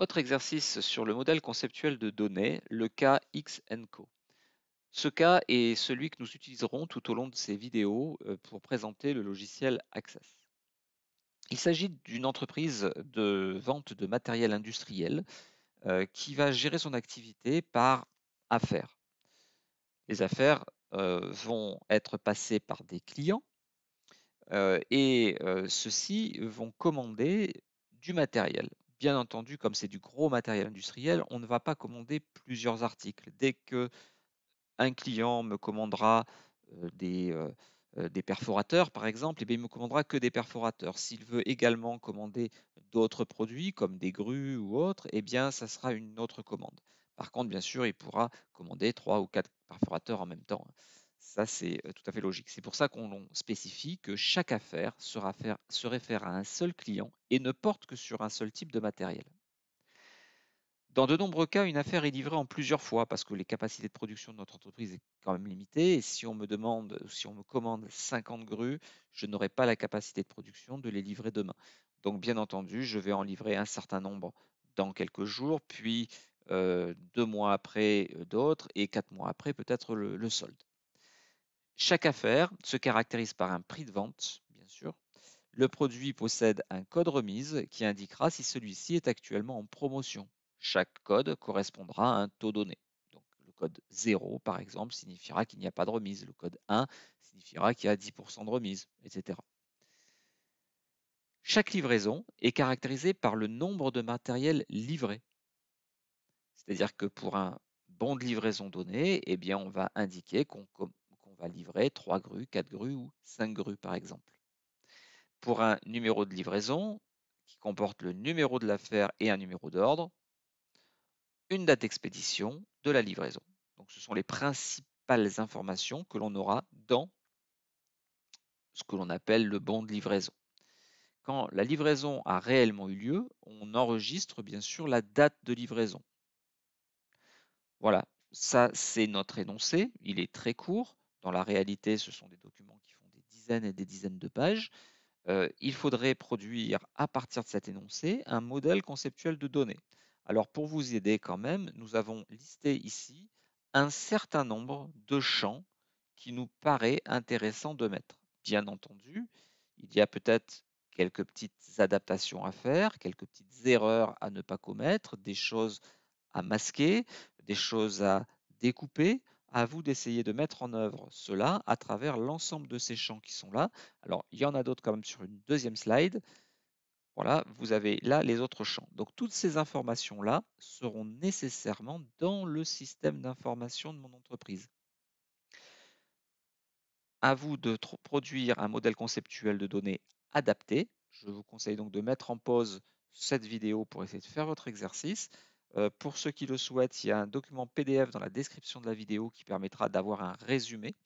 Autre exercice sur le modèle conceptuel de données, le cas Co. Ce cas est celui que nous utiliserons tout au long de ces vidéos euh, pour présenter le logiciel Access. Il s'agit d'une entreprise de vente de matériel industriel euh, qui va gérer son activité par affaires. Les affaires euh, vont être passées par des clients et ceux-ci vont commander du matériel. Bien entendu, comme c'est du gros matériel industriel, on ne va pas commander plusieurs articles. Dès que un client me commandera des, perforateurs, par exemple, et eh bien me commandera que des perforateurs. S'il veut également commander d'autres produits, comme des grues ou autres, eh bien, ça sera une autre commande. Par contre, bien sûr, il pourra commander trois ou quatre perforateurs en même temps. Hein. Ça, c'est tout à fait logique. C'est pour ça qu'on spécifie que chaque affaire se réfère à un seul client et ne porte que sur un seul type de matériel. Dans de nombreux cas, une affaire est livrée en plusieurs fois parce que les capacités de production de notre entreprise est quand même limitée. Et si on me demande, si on me commande 50 grues, je n'aurai pas la capacité de production de les livrer demain. Donc, bien entendu, je vais en livrer un certain nombre dans quelques jours, puis deux mois après d'autres, et quatre mois après peut-être le solde. Chaque affaire se caractérise par un prix de vente, bien sûr. Le produit possède un code remise qui indiquera si celui-ci est actuellement en promotion. Chaque code correspondra à un taux donné. Donc, le code 0, par exemple, signifiera qu'il n'y a pas de remise. Le code 1 signifiera qu'il y a 10% de remise, etc. Chaque livraison est caractérisée par le nombre de matériel livré. C'est-à-dire que pour un bon de livraison donné, eh bien, on va indiquer qu'on va livrer 3 grues, 4 grues ou 5 grues par exemple. Pour un numéro de livraison qui comporte le numéro de l'affaire et un numéro d'ordre, une date d'expédition de la livraison. Donc ce sont les principales informations que l'on aura dans ce que l'on appelle le bon de livraison. Quand la livraison a réellement eu lieu, on enregistre bien sûr la date de livraison. Voilà, ça c'est notre énoncé, il est très court. Dans la réalité, ce sont des documents qui font des dizaines et des dizaines de pages. Euh, il faudrait produire à partir de cet énoncé un modèle conceptuel de données. Alors pour vous aider quand même, nous avons listé ici un certain nombre de champs qui nous paraît intéressant de mettre. Bien entendu, il y a peut-être quelques petites adaptations à faire, quelques petites erreurs à ne pas commettre, des choses à masquer, des choses à découper à vous d'essayer de mettre en œuvre cela à travers l'ensemble de ces champs qui sont là. Alors, il y en a d'autres quand même sur une deuxième slide. Voilà, vous avez là les autres champs. Donc, toutes ces informations-là seront nécessairement dans le système d'information de mon entreprise. À vous de produire un modèle conceptuel de données adapté. Je vous conseille donc de mettre en pause cette vidéo pour essayer de faire votre exercice pour ceux qui le souhaitent, il y a un document PDF dans la description de la vidéo qui permettra d'avoir un résumé.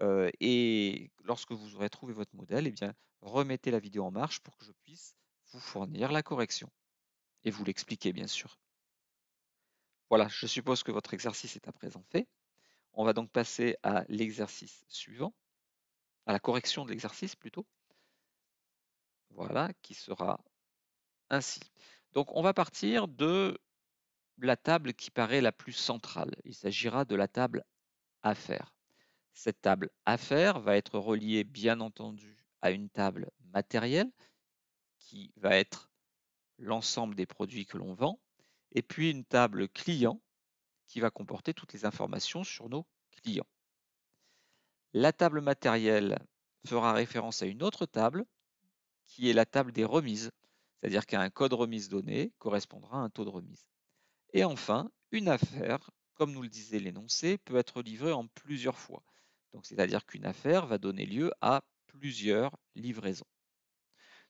et lorsque vous aurez trouvé votre modèle, eh bien, remettez la vidéo en marche pour que je puisse vous fournir la correction et vous l'expliquer bien sûr. Voilà, je suppose que votre exercice est à présent fait. On va donc passer à l'exercice suivant, à la correction de l'exercice plutôt. Voilà, qui sera ainsi. Donc on va partir de la table qui paraît la plus centrale. Il s'agira de la table affaires. Cette table affaires va être reliée bien entendu à une table matérielle qui va être l'ensemble des produits que l'on vend et puis une table client qui va comporter toutes les informations sur nos clients. La table matérielle fera référence à une autre table qui est la table des remises, c'est-à-dire qu'un code remise donné correspondra à un taux de remise. Et enfin, une affaire, comme nous le disait l'énoncé, peut être livrée en plusieurs fois. Donc, c'est-à-dire qu'une affaire va donner lieu à plusieurs livraisons.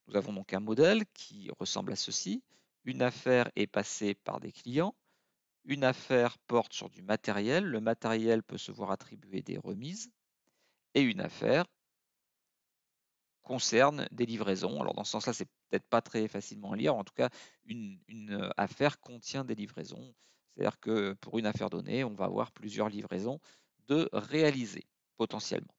Nous avons donc un modèle qui ressemble à ceci. Une affaire est passée par des clients. Une affaire porte sur du matériel. Le matériel peut se voir attribuer des remises. Et une affaire concerne des livraisons. Alors dans ce sens-là, c'est pas très facilement lire. En tout cas, une, affaire contient des livraisons. C'est-à-dire que pour une affaire donnée, on va avoir plusieurs livraisons de réaliser potentiellement.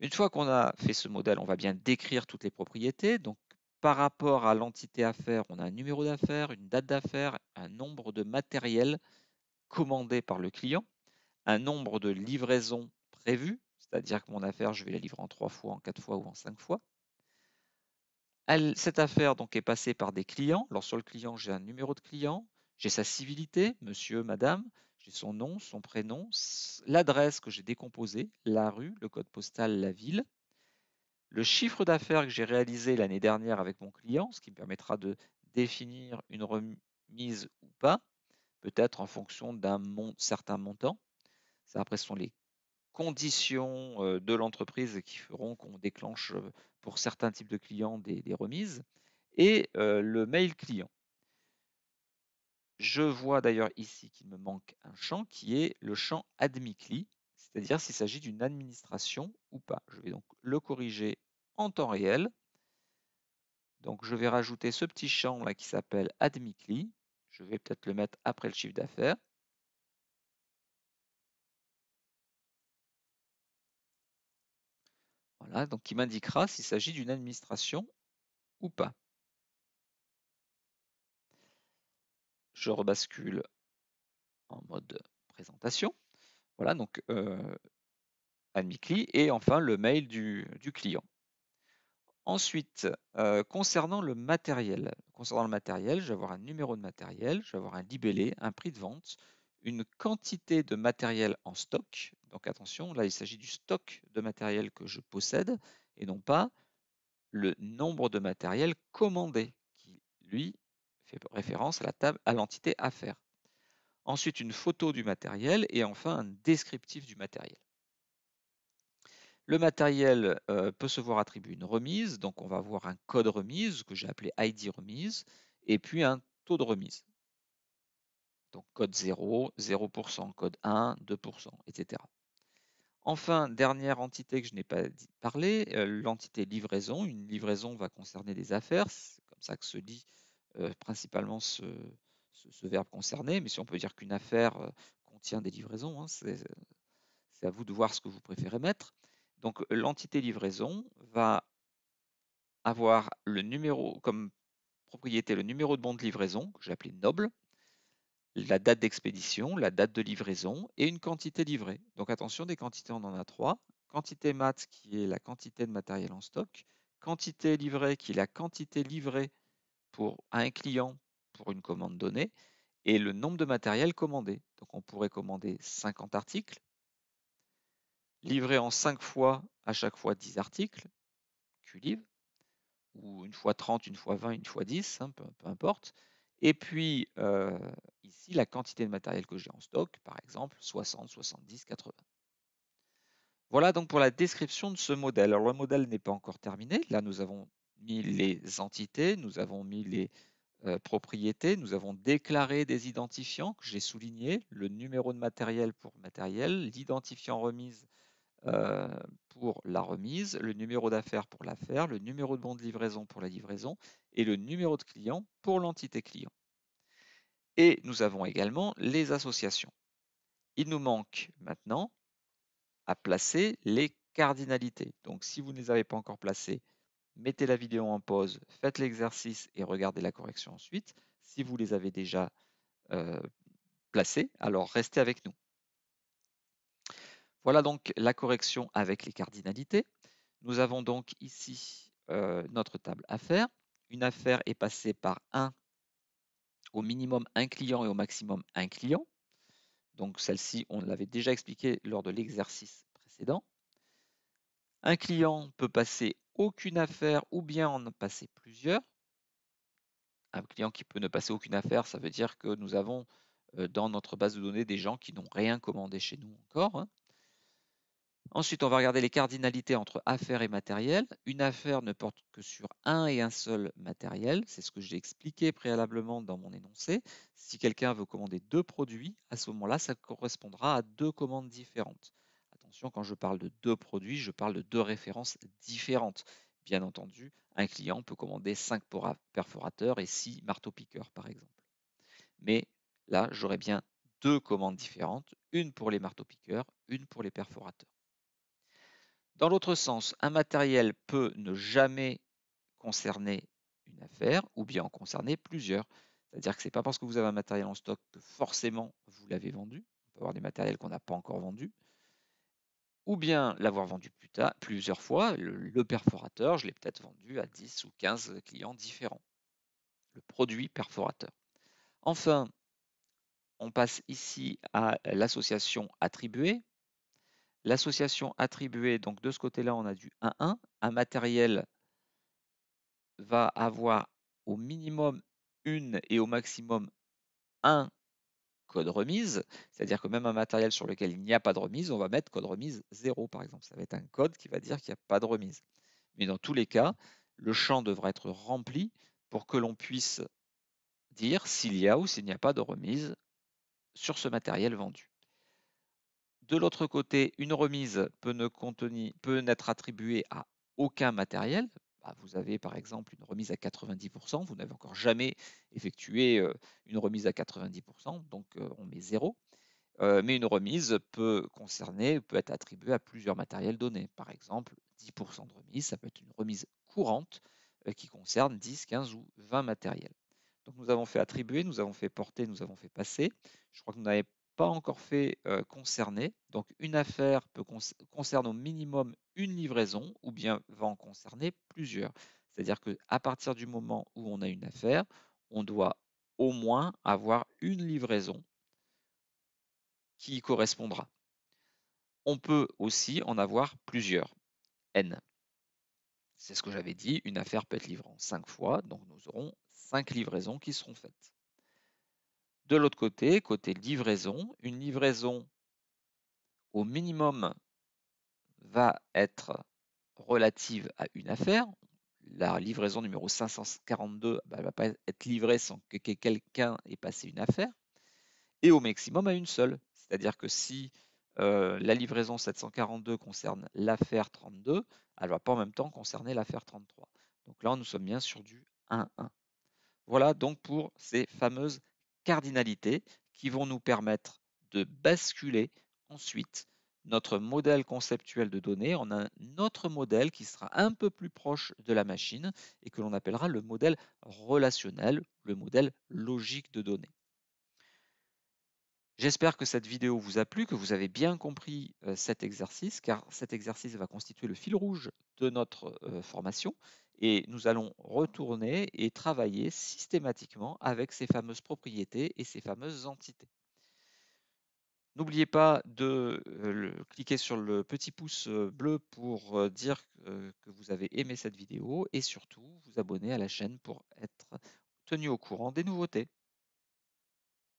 Une fois qu'on a fait ce modèle, on va bien décrire toutes les propriétés. Donc, par rapport à l'entité affaire, on a un numéro d'affaires, une date d'affaires, un nombre de matériel commandé par le client, un nombre de livraisons prévues, c'est-à-dire que mon affaire, je vais la livrer en trois fois, en quatre fois ou en cinq fois, cette affaire donc est passée par des clients. Alors sur le client, j'ai un numéro de client, j'ai sa civilité, monsieur, madame, j'ai son nom, son prénom, l'adresse que j'ai décomposée, la rue, le code postal, la ville, le chiffre d'affaires que j'ai réalisé l'année dernière avec mon client, ce qui me permettra de définir une remise ou pas, peut-être en fonction d'un certain montant. Ça, après, ce sont les conditions euh, de l'entreprise qui feront qu'on déclenche euh, pour certains types de clients des, remises, et euh, le mail client. Je vois d'ailleurs ici qu'il me manque un champ qui est le champ AdmiCli, c'est-à-dire s'il s'agit d'une administration ou pas. Je vais donc le corriger en temps réel. Donc je vais rajouter ce petit champ là qui s'appelle AdmiCli. Je vais peut-être le mettre après le chiffre d'affaires. Ah, donc qui m'indiquera s'il s'agit d'une administration ou pas. Je rebascule en mode présentation. Voilà, donc euh, AdmiCli et enfin le mail du, client. Ensuite, euh, concernant le matériel, concernant le matériel, je vais avoir un numéro de matériel, je vais avoir un libellé, un prix de vente, une quantité de matériel en stock. Donc attention, là il s'agit du stock de matériel que je possède et non pas le nombre de matériel commandé qui lui fait référence à la table à l'entité affaire. Ensuite une photo du matériel et enfin un descriptif du matériel. Le matériel euh, peut se voir attribuer une remise, donc on va avoir un code remise que j'ai appelé ID remise et puis un taux de remise. Donc code 0, 0%, code 1, 2%, etc. Enfin, dernière entité que je n'ai pas parlé, euh, l'entité livraison. Une livraison va concerner des affaires, c'est comme ça que se dit euh, principalement ce, verbe concerné, mais si on peut dire qu'une affaire euh, contient des livraisons, hein, c'est à vous de voir ce que vous préférez mettre. Donc l'entité livraison va avoir le numéro comme propriété le numéro de bon de livraison, que j'ai appelé noble, la date d'expédition, la date de livraison et une quantité livrée. Donc attention, des quantités, on en a trois. Quantité mat qui est la quantité de matériel en stock, quantité livrée qui est la quantité livrée pour, à un client pour une commande donnée, et le nombre de matériel commandé. Donc on pourrait commander 50 articles, livrer en 5 fois, à chaque fois 10 articles, livre, ou une fois 30, une fois 20, une fois 10, hein, peu importe. Et puis, ici, la quantité de matériel que j'ai en stock, par exemple, 60, 70, 80. Voilà donc pour la description de ce modèle. Alors, le modèle n'est pas encore terminé. Là, nous avons mis les entités, nous avons mis les propriétés, nous avons déclaré des identifiants que j'ai soulignés, le numéro de matériel pour matériel, l'identifiant remise euh, pour la remise, le numéro d'affaires pour l'affaire, le numéro de bon de livraison pour la livraison et le numéro de client pour l'entité client. Et nous avons également les associations. Il nous manque maintenant à placer les cardinalités. Donc si vous ne les avez pas encore placées, mettez la vidéo en pause, faites l'exercice et regardez la correction ensuite. Si vous les avez déjà euh, placées, alors restez avec nous. Voilà donc la correction avec les cardinalités. Nous avons donc ici euh, notre table affaires. Une affaire est passée par un, au minimum un client et au maximum un client. Donc celle-ci, on l'avait déjà expliqué lors de l'exercice précédent. Un client peut passer aucune affaire ou bien en passer plusieurs. Un client qui peut ne passer aucune affaire, ça veut dire que nous avons euh, dans notre base de données des gens qui n'ont rien commandé chez nous encore. Hein. Ensuite, on va regarder les cardinalités entre affaires et matériel. Une affaire ne porte que sur un et un seul matériel. C'est ce que j'ai expliqué préalablement dans mon énoncé. Si quelqu'un veut commander deux produits, à ce moment-là, ça correspondra à deux commandes différentes. Attention, quand je parle de deux produits, je parle de deux références différentes. Bien entendu, un client peut commander cinq perforateurs et six marteaux-piqueurs, par exemple. Mais là, j'aurai bien deux commandes différentes, une pour les marteaux-piqueurs, une pour les perforateurs. Dans l'autre sens, un matériel peut ne jamais concerner une affaire ou bien en concerner plusieurs. C'est-à-dire que ce n'est pas parce que vous avez un matériel en stock que forcément vous l'avez vendu. On peut avoir des matériels qu'on n'a pas encore vendus. Ou bien l'avoir vendu plus plusieurs fois. le perforateur, je l'ai peut-être vendu à 10 ou 15 clients différents. Le produit perforateur. Enfin, on passe ici à l'association attribuée. L'association attribuée, donc de ce côté-là, on a du 1-1. Un matériel va avoir au minimum une et au maximum un code remise, c'est-à-dire que même un matériel sur lequel il n'y a pas de remise, on va mettre code remise 0 par exemple. Ça va être un code qui va dire qu'il n'y a pas de remise. Mais dans tous les cas, le champ devra être rempli pour que l'on puisse dire s'il y a ou s'il n'y a pas de remise sur ce matériel vendu. De l'autre côté, une remise peut n'être attribuée à aucun matériel. Bah, vous avez par exemple une remise à 90%, vous n'avez encore jamais effectué une remise à 90%, donc on met 0. mais une remise peut concerner, peut être attribuée à plusieurs matériels donnés. Par exemple, 10% de remise, ça peut être une remise courante qui concerne 10, 15 ou 20 matériels. Donc nous avons fait attribuer, nous avons fait porter, nous avons fait passer. Je crois que nous n'avons pas encore fait concerné, concerner. Donc une affaire peut concerner concerne au minimum une livraison ou bien va en concerner plusieurs. C'est-à-dire qu'à partir du moment où on a une affaire, on doit au moins avoir une livraison qui correspondra. On peut aussi en avoir plusieurs, n. C'est ce que j'avais dit, une affaire peut être livrée en 5 fois, donc nous aurons 5 livraisons qui seront faites. De l'autre côté, côté livraison, une livraison au minimum va être relative à une affaire. La livraison numéro 542 ne bah, va pas être livrée sans que quelqu'un ait passé une affaire. Et au maximum à une seule. C'est-à-dire que si euh, la livraison 742 concerne l'affaire 32, elle ne va pas en même temps concerner l'affaire 33. Donc là, nous sommes bien sur du 1-1. Voilà donc pour ces fameuses cardinalités qui vont nous permettre de basculer ensuite notre modèle conceptuel de données en un autre modèle qui sera un peu plus proche de la machine et que l'on appellera le modèle relationnel, le modèle logique de données. J'espère que cette vidéo vous a plu, que vous avez bien compris euh, cet exercice, car cet exercice va constituer le fil rouge de notre euh, formation, et nous allons retourner et travailler systématiquement avec ces fameuses propriétés et ces fameuses entités. N'oubliez pas de euh, cliquer sur le petit pouce bleu pour dire que vous avez aimé cette vidéo, et surtout vous abonner à la chaîne pour être tenu au courant des nouveautés.